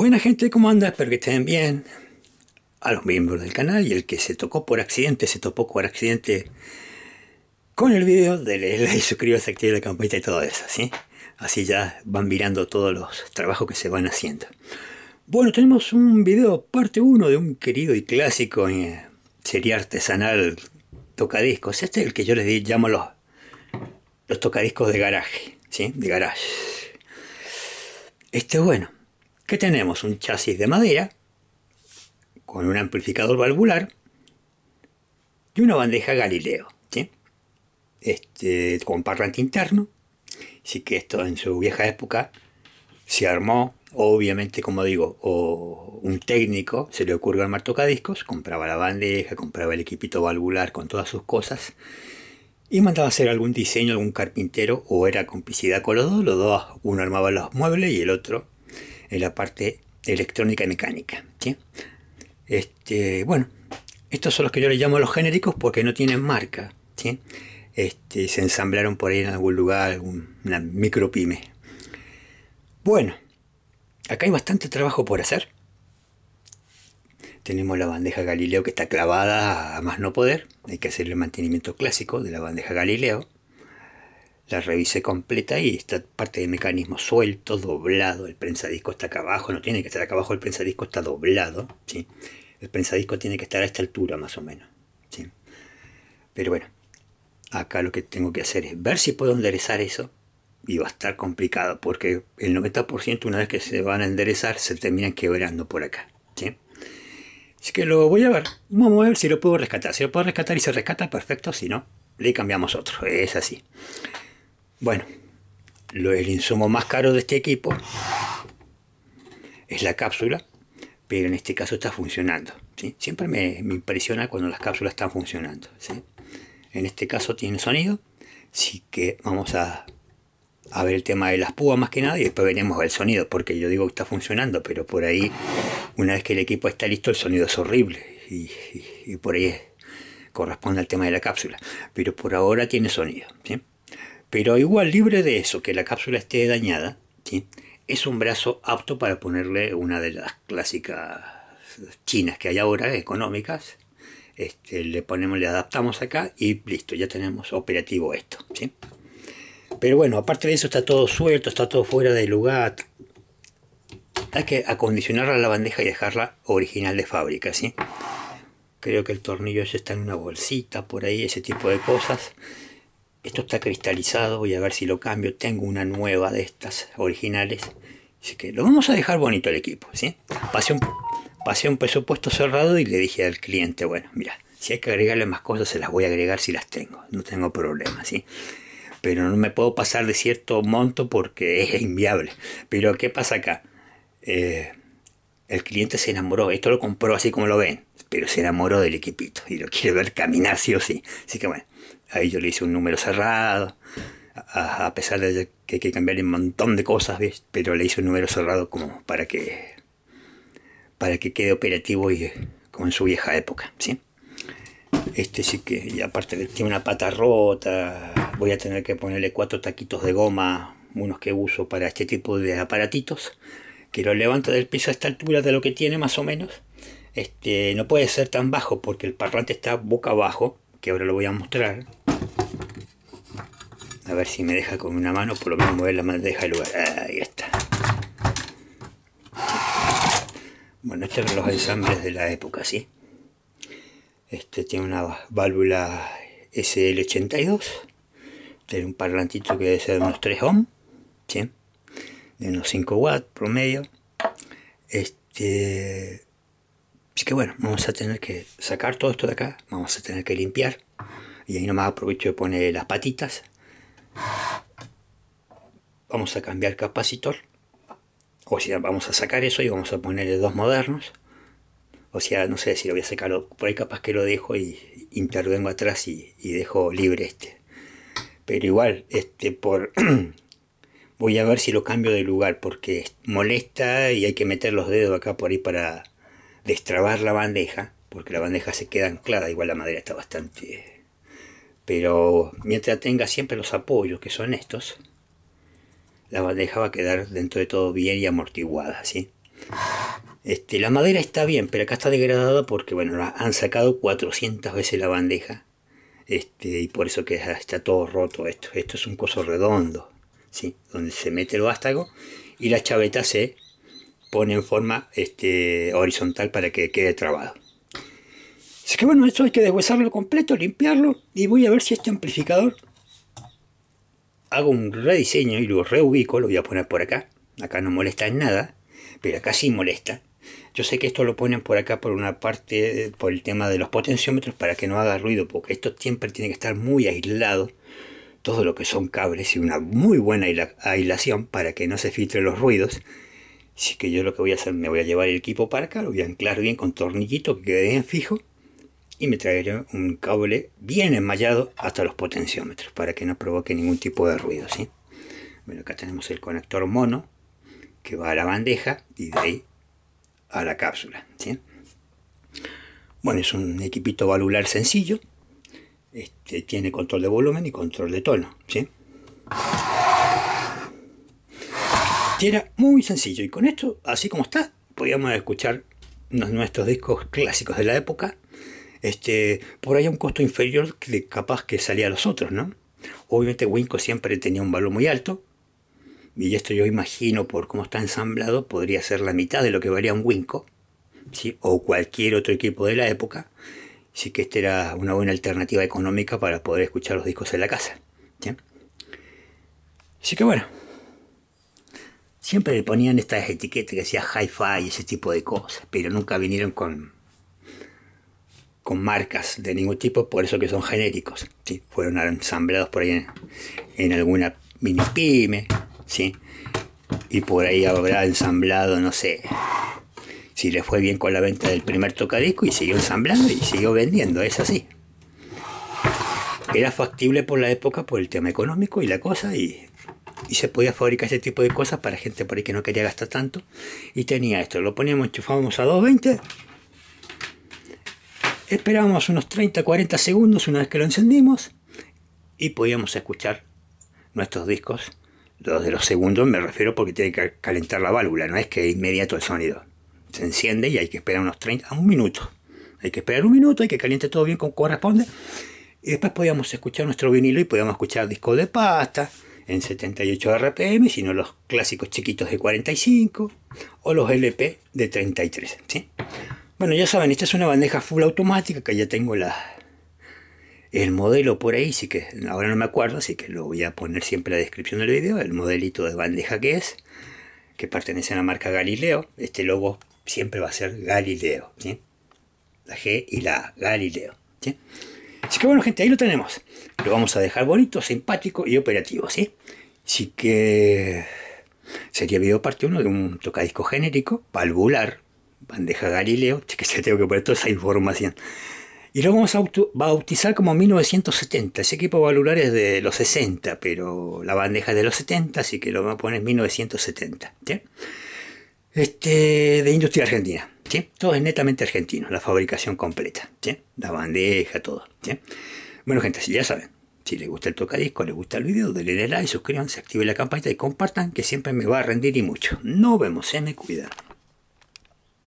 Buena gente, ¿cómo andas? Espero que estén bien. A los miembros del canal y el que se tocó por accidente, se topó por accidente con el video, de like, suscríbase, activar la campanita y todo eso, ¿sí? Así ya van mirando todos los trabajos que se van haciendo. Bueno, tenemos un video parte 1 de un querido y clásico en eh, serie artesanal tocadiscos. Este es el que yo les llamo los, los tocadiscos de garaje, ¿sí? De garage. Este es bueno tenemos un chasis de madera con un amplificador valvular y una bandeja Galileo, este, con parlante interno. Así que esto en su vieja época se armó, obviamente, como digo, o un técnico se le ocurrió armar tocadiscos, compraba la bandeja, compraba el equipito valvular con todas sus cosas y mandaba hacer algún diseño algún carpintero o era complicidad con los dos, los dos, uno armaba los muebles y el otro en la parte electrónica y mecánica. Este, bueno, estos son los que yo les llamo los genéricos porque no tienen marca. Este, se ensamblaron por ahí en algún lugar, una micropyme. Bueno, acá hay bastante trabajo por hacer. Tenemos la bandeja Galileo que está clavada a más no poder. Hay que hacer el mantenimiento clásico de la bandeja Galileo. La revisé completa y esta parte de mecanismo suelto, doblado. El prensadisco está acá abajo, no tiene que estar acá abajo, el prensadisco está doblado. ¿sí? El prensadisco tiene que estar a esta altura más o menos. Pero bueno, acá lo que tengo que hacer es ver si puedo enderezar eso. Y va a estar complicado porque el 90% una vez que se van a enderezar se terminan quebrando por acá. Así que lo voy a ver. Vamos a ver si lo puedo rescatar. Si lo puedo rescatar y se rescata, perfecto. Si no, le cambiamos otro. Es así. Bueno, lo, el insumo más caro de este equipo es la cápsula, pero en este caso está funcionando. Siempre me, impresiona cuando las cápsulas están funcionando. En este caso tiene sonido, así que vamos a, ver el tema de las púas más que nada y después veremos el sonido, porque yo digo que está funcionando, pero por ahí, una vez que el equipo está listo, el sonido es horrible y, por ahí corresponde al tema de la cápsula, pero por ahora tiene sonido. Pero igual, libre de eso, que la cápsula esté dañada, ¿sí? es un brazo apto para ponerle una de las clásicas chinas que hay ahora, económicas. Este, le ponemos, le adaptamos acá y listo, ya tenemos operativo esto. ¿sí? Pero bueno, aparte de eso está todo suelto, está todo fuera de lugar. Hay que acondicionar la bandeja y dejarla original de fábrica, ¿sí? Creo que el tornillo ya está en una bolsita, por ahí, ese tipo de cosas esto está cristalizado, voy a ver si lo cambio, tengo una nueva de estas originales. Así que lo vamos a dejar bonito el equipo, ¿sí? Pasé un, un presupuesto cerrado y le dije al cliente, bueno, mira, si hay que agregarle más cosas, se las voy a agregar si las tengo, no tengo problema, ¿sí? Pero no me puedo pasar de cierto monto porque es inviable. Pero ¿qué pasa acá? Eh, el cliente se enamoró, esto lo compró así como lo ven, pero se enamoró del equipito y lo quiere ver caminar sí o sí. Así que bueno, ahí yo le hice un número cerrado, a, pesar de que hay que cambiar un montón de cosas, ¿ves? pero le hice un número cerrado como para que, para que quede operativo y eh, como en su vieja época, ¿sí? Este sí que, y aparte tiene una pata rota, voy a tener que ponerle cuatro taquitos de goma, unos que uso para este tipo de aparatitos que lo levanto del piso a esta altura de lo que tiene más o menos, este, no puede ser tan bajo porque el parlante está boca abajo, que ahora lo voy a mostrar. A ver si me deja con una mano, por lo menos mover la bandeja del lugar. Ahí está. Bueno, estos son los ensambles de la época, ¿sí? Este tiene una válvula SL82. Tiene un parlantito que debe ser de unos 3 ohm. ¿sí? de unos 5 watts promedio. Este, así que bueno, vamos a tener que sacar todo esto de acá, vamos a tener que limpiar. Y ahí nomás aprovecho de poner las patitas. Vamos a cambiar capacitor. O sea, vamos a sacar eso y vamos a ponerle dos modernos. O sea, no sé si lo voy a sacar, por ahí capaz que lo dejo y intervengo atrás y, y dejo libre este. Pero igual, este por voy a ver si lo cambio de lugar porque molesta y hay que meter los dedos acá por ahí para destrabar la bandeja, porque la bandeja se queda anclada, igual la madera está bastante... Pero mientras tenga siempre los apoyos, que son estos, la bandeja va a quedar dentro de todo bien y amortiguada, ¿sí? Este, la madera está bien, pero acá está degradada porque, bueno, han sacado 400 veces la bandeja. Este, y por eso que está todo roto esto. Esto es un coso redondo donde se mete el vástago y la chaveta se pone en forma este, horizontal para que quede trabado. Así que bueno, esto hay que deshuesarlo completo, limpiarlo y voy a ver si este amplificador hago un rediseño y lo reubico, lo voy a poner por acá. Acá no molesta en nada, pero acá sí molesta. Yo sé que esto lo ponen por acá por una parte, por el tema de los potenciómetros, para que no haga ruido, porque esto siempre tiene que estar muy aislado todo lo que son cables y una muy buena aislación para que no se filtren los ruidos. Así que yo lo que voy a hacer, me voy a llevar el equipo para acá, lo voy a anclar bien con tornillito que quede bien fijo y me traeré un cable bien enmallado hasta los potenciómetros para que no provoque ningún tipo de ruido. ¿sí? Bueno, acá tenemos el conector mono que va a la bandeja y de ahí a la cápsula. Bueno, es un equipito valular sencillo este, tiene control de volumen y control de tono. Y era muy sencillo. Y con esto, así como está, podíamos escuchar nuestros discos clásicos de la época. Este, por ahí a un costo inferior que capaz que salía a los otros, Obviamente Winco siempre tenía un valor muy alto, y esto yo imagino por cómo está ensamblado, podría ser la mitad de lo que valía un Winco, o cualquier otro equipo de la época, Así que esta era una buena alternativa económica para poder escuchar los discos en la casa. ¿sí? Así que bueno, siempre le ponían estas etiquetas que decía hi-fi y ese tipo de cosas, pero nunca vinieron con, con marcas de ningún tipo, por eso que son genéricos. ¿sí? Fueron ensamblados por ahí en, alguna mini pyme, ¿sí? y por ahí habrá ensamblado, no sé, si le fue bien con la venta del primer tocadisco y siguió ensamblando y siguió vendiendo, es así. Era factible por la época por el tema económico y la cosa y, se podía fabricar ese tipo de cosas para gente por ahí que no quería gastar tanto y tenía esto, lo poníamos, enchufábamos a 220 esperábamos unos 30, 40 segundos una vez que lo encendimos y podíamos escuchar nuestros discos. Los de los segundos me refiero porque tiene que calentar la válvula, no es que inmediato el sonido se enciende y hay que esperar unos 30, a un minuto. Hay que esperar un minuto, hay que caliente todo bien como corresponde. Y después podíamos escuchar nuestro vinilo y podíamos escuchar discos de pasta en 78 RPM, sino los clásicos chiquitos de 45 o los LP de 33. Bueno, ya saben, esta es una bandeja full automática que ya tengo la, el modelo por ahí, sí que ahora no me acuerdo, así que lo voy a poner siempre en la descripción del video, el modelito de bandeja que es, que pertenece a la marca Galileo. Este logo siempre va a ser Galileo. ¿sí? La G y la Galileo. ¿sí? Así que bueno, gente, ahí lo tenemos. Lo vamos a dejar bonito, simpático y operativo. ¿sí? Así que sería video parte 1 de un tocadisco genérico, valvular, bandeja Galileo, que se tengo que poner toda esa información. Y lo vamos a bautizar como 1970. Ese equipo valvular es de los 60, pero la bandeja es de los 70, así que lo vamos a poner 1970 este, de industria argentina. ¿sí? Todo es netamente argentino, la fabricación completa. ¿sí? La bandeja, todo. ¿sí? Bueno, gente, si ya saben. Si les gusta el tocadisco, les gusta el video, denle like, suscríbanse, activen la campanita y compartan, que siempre me va a rendir y mucho. Nos vemos, se me cuidan.